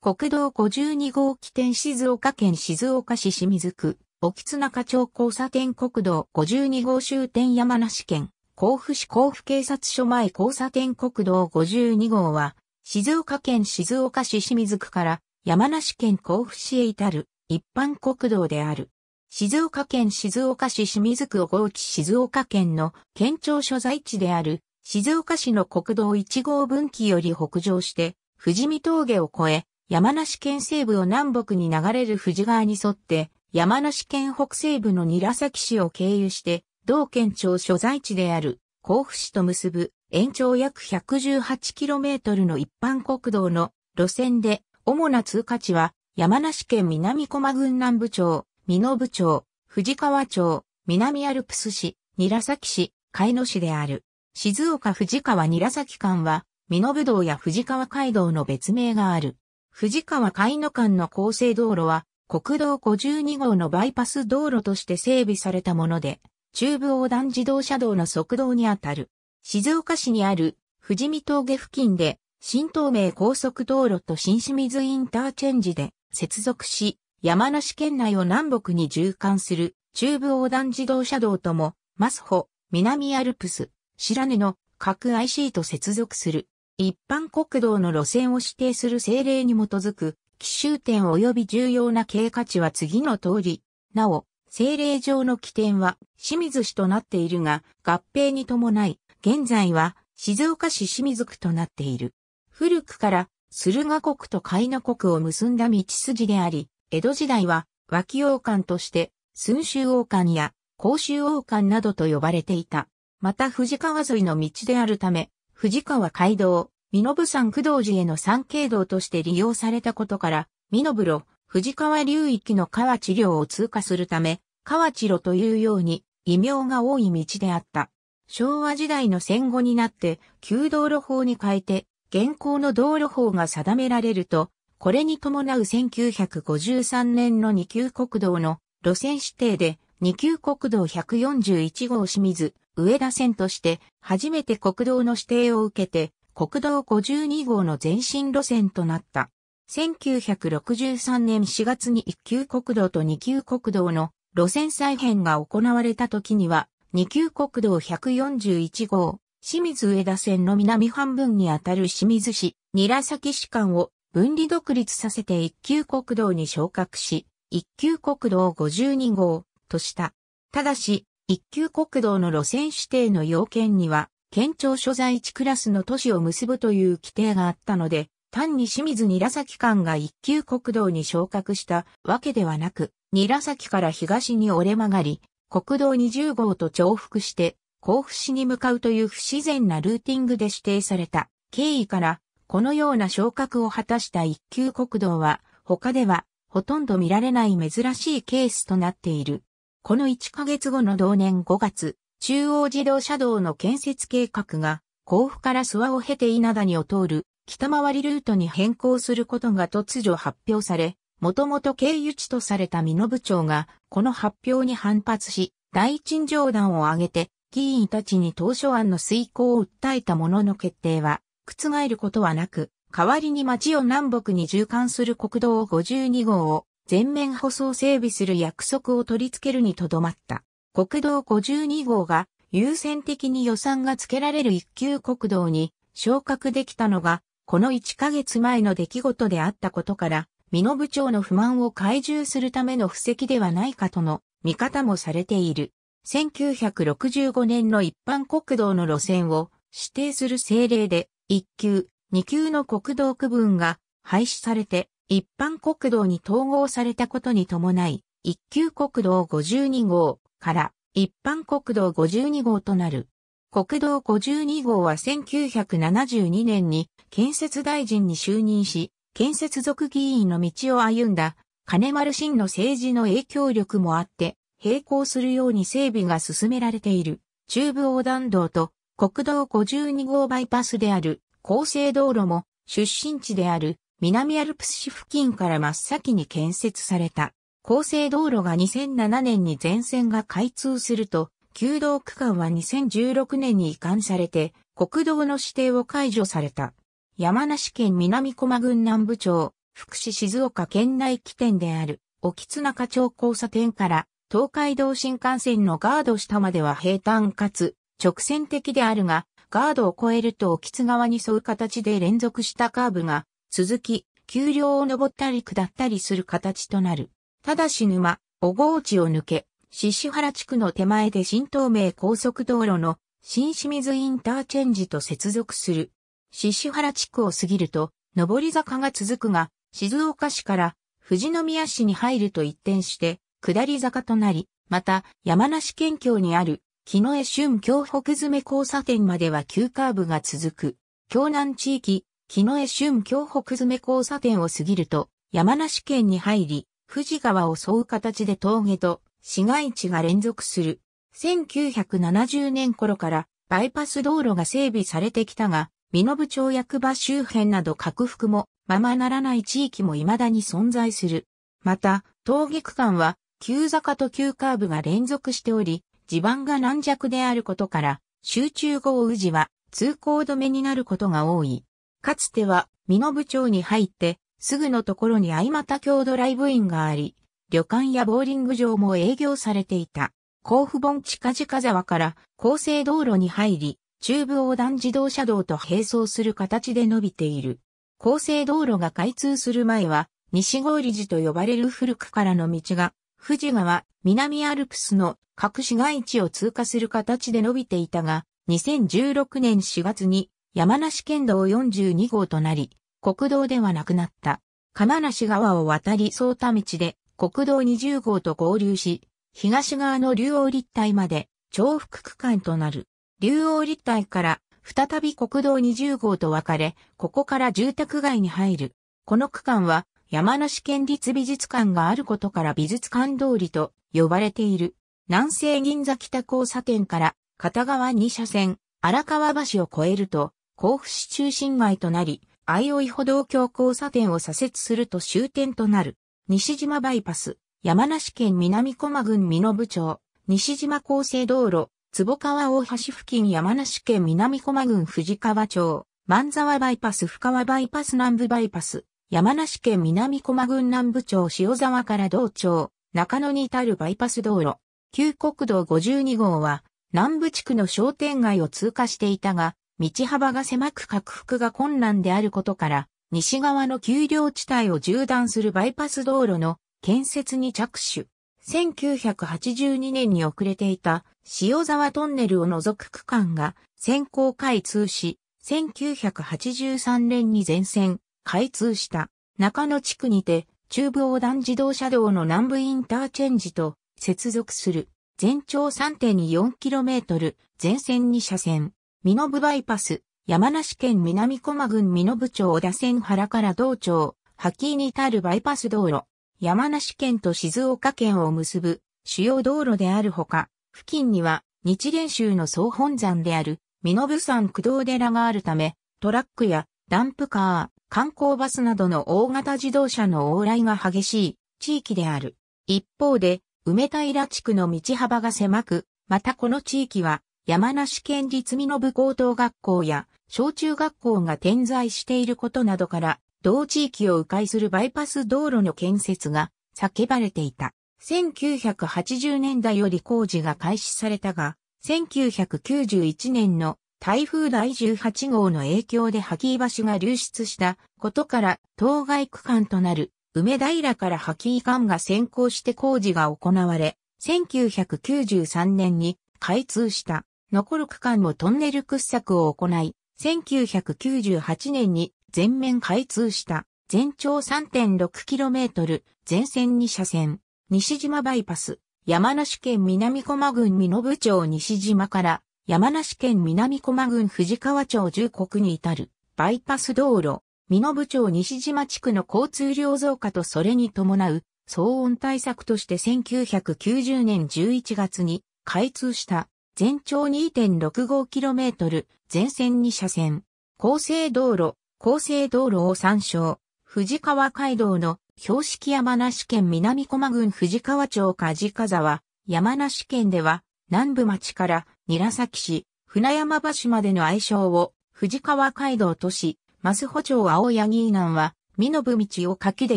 国道52号起点静岡県静岡市清水区、沖津中町交差点国道52号終点山梨県、甲府市甲府警察署前交差点国道52号は、静岡県静岡市清水区から山梨県甲府市へ至る一般国道である。静岡県静岡市清水区を合地静岡県の県庁所在地である静岡市の国道1号分岐より北上して富士見峠を越え山梨県西部を南北に流れる富士川に沿って、山梨県北西部の韮崎市を経由して、同県庁所在地である甲府市と結ぶ延長約 118km の一般国道の路線で、主な通過地は山梨県南駒郡南部町、美濃部町、藤川町、南アルプス市、韮崎市、海野市である。静岡藤川韮崎間は、美濃部道や藤川街道の別名がある。藤川海野間の構成道路は、国道52号のバイパス道路として整備されたもので、中部横断自動車道の側道にあたる。静岡市にある富士見峠付近で、新東名高速道路と新清水インターチェンジで接続し、山梨県内を南北に縦貫する中部横断自動車道とも、マスホ、南アルプス、白根の各 IC と接続する。一般国道の路線を指定する政令に基づく、奇襲点及び重要な経過値は次の通り。なお、政令上の起点は清水市となっているが、合併に伴い、現在は静岡市清水区となっている。古くから駿河国と海野国を結んだ道筋であり、江戸時代は脇王冠として、寸州王冠や甲州王冠などと呼ばれていた。また藤川沿いの道であるため、藤川街道、身延山工道寺への山経道として利用されたことから、身延路、藤川流域の河地領を通過するため、河地路というように、異名が多い道であった。昭和時代の戦後になって、旧道路法に変えて、現行の道路法が定められると、これに伴う1953年の二級国道の路線指定で二級国道141号清水、上田線として、初めて国道の指定を受けて、国道52号の前身路線となった。1963年4月に一級国道と二級国道の路線再編が行われた時には、二級国道141号、清水上田線の南半分にあたる清水市、韮崎市間を分離独立させて一級国道に昇格し、一級国道52号、とした。ただし、一級国道の路線指定の要件には、県庁所在地クラスの都市を結ぶという規定があったので、単に清水韮崎間が一級国道に昇格したわけではなく、韮崎から東に折れ曲がり、国道20号と重複して、甲府市に向かうという不自然なルーティングで指定された経緯から、このような昇格を果たした一級国道は、他ではほとんど見られない珍しいケースとなっている。この1ヶ月後の同年5月、中央自動車道の建設計画が、甲府から諏訪を経て稲谷を通る北回りルートに変更することが突如発表され、もともと経由地とされた美濃部長が、この発表に反発し、一陳情団を挙げて、議員たちに当初案の遂行を訴えたものの決定は、覆ることはなく、代わりに町を南北に縦貫する国道52号を全面舗装整備する約束を取り付けるにとどまった。国道52号が優先的に予算が付けられる一級国道に昇格できたのが、この1ヶ月前の出来事であったことから、美濃部長の不満を懐柔するための布石ではないかとの見方もされている。1965年の一般国道の路線を指定する政令で、1級、2級の国道区分が廃止されて、一般国道に統合されたことに伴い、一級国道52号から一般国道52号となる。国道52号は1972年に建設大臣に就任し、建設族議員の道を歩んだ金丸真の政治の影響力もあって、並行するように整備が進められている中部横断道と国道52号バイパスである厚生道路も出身地である南アルプス市付近から真っ先に建設された。厚生道路が2007年に全線が開通すると、旧道区間は2016年に移管されて、国道の指定を解除された。山梨県南駒郡南部町、福祉静岡県内起点である、沖津中町交差点から、東海道新幹線のガード下までは平坦かつ、直線的であるが、ガードを越えると沖津側に沿う形で連続したカーブが続き、丘陵を登ったり下ったりする形となる。ただし沼、小河地を抜け、獅子原地区の手前で新東名高速道路の新清水インターチェンジと接続する。獅子原地区を過ぎると、上り坂が続くが、静岡市から富士宮市に入ると一転して、下り坂となり、また山梨県境にある木野江春京北詰交差点までは急カーブが続く。京南地域木の江春京北詰交差点を過ぎると、山梨県に入り、富士川を沿う形で峠と市街地が連続する。1970年頃からバイパス道路が整備されてきたが、身延町役場周辺など拡幅もままならない地域も未だに存在する。また、峠区間は急坂と急カーブが連続しており、地盤が軟弱であることから、集中豪雨時は通行止めになることが多い。かつては、美濃部町に入って、すぐのところに相又郷ドライブインがあり、旅館やボーリング場も営業されていた。甲府盆地梶風沢から厚生道路に入り、中部横断自動車道と並走する形で伸びている。厚生道路が開通する前は、西郡寺と呼ばれる古くからの道が、富士川、南アルプスの各市街地を通過する形で伸びていたが、2016年4月に山梨県道42号となり、国道ではなくなった。釜梨川を渡り草田道で国道20号と合流し、東側の竜王立体まで重複区間となる。竜王立体から再び国道20号と分かれ、ここから住宅街に入る。この区間は山梨県立美術館があることから美術館通りと呼ばれている。南西銀座北交差点から片側2車線、荒川橋を越えると甲府市中心街となり、相生歩道橋交差点を左折すると終点となる。西島バイパス、山梨県南駒郡美部町、西島厚生道路、坪川大橋付近山梨県南駒郡藤川町、万沢バイパス深川バイパス南部バイパス、山梨県南駒郡南部町塩沢から道町、中野に至るバイパス道路、旧国道52号は、南部地区の商店街を通過していたが、道幅が狭く拡幅が困難であることから、西側の丘陵地帯を縦断するバイパス道路の建設に着手。1982年に遅れていた塩沢トンネルを除く区間が先行開通し、1983年に全線開通した中野地区にて中部横断自動車道の南部インターチェンジと接続する全長 3.4km 全線に車線身延バイパス、山梨県南駒郡身延町小田線原から道町、キーに至るバイパス道路、山梨県と静岡県を結ぶ主要道路であるほか、付近には日蓮宗の総本山である身延山駆動寺があるため、トラックやダンプカー、観光バスなどの大型自動車の往来が激しい地域である。一方で、梅平地区の道幅が狭く、またこの地域は山梨県立身延高等学校や小中学校が点在していることなどから、同地域を迂回するバイパス道路の建設が叫ばれていた。1980年代より工事が開始されたが、1991年の台風第18号の影響で吐き橋が流出したことから当該区間となる梅平から吐き間が先行して工事が行われ、1993年に開通した。残る区間もトンネル掘削を行い、1998年に全面開通した全長 3.6km 全線2車線、西島バイパス、山梨県南駒郡美部町西島から山梨県南駒郡藤川町重国に至るバイパス道路、美部町西島地区の交通量増加とそれに伴う騒音対策として1990年11月に開通した全長 2.65km、全線2車線。高成道路、高成道路を参照。藤川街道の標識山梨県南駒郡藤川町梶風は、山梨県では南部町から韮崎市、船山橋までの愛称を藤川街道都市、スホ町青柳南は、美延道を柿で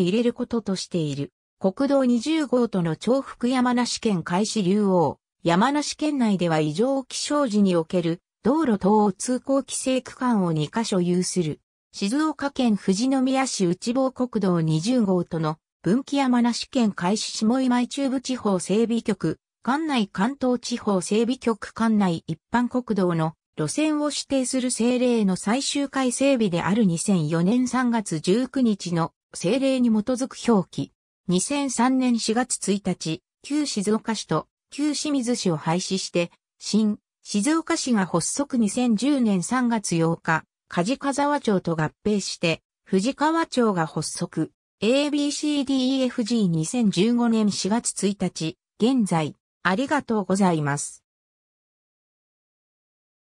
入れることとしている。国道20号との重複山梨県開始竜王。山梨県内では異常気象時における道路等通行規制区間を2カ所有する。静岡県富士宮市内房国道20号との分岐山梨県海市下今井中部地方整備局、管内関東地方整備局管内一般国道の路線を指定する政令の最終回整備である2004年3月19日の政令に基づく表記。2003年4月1日、旧静岡市と旧清水市を廃止して、新、静岡市が発足2010年3月8日、梶川町と合併して、藤川町が発足。ABCDEFG2015 年4月1日、現在、ありがとうございます。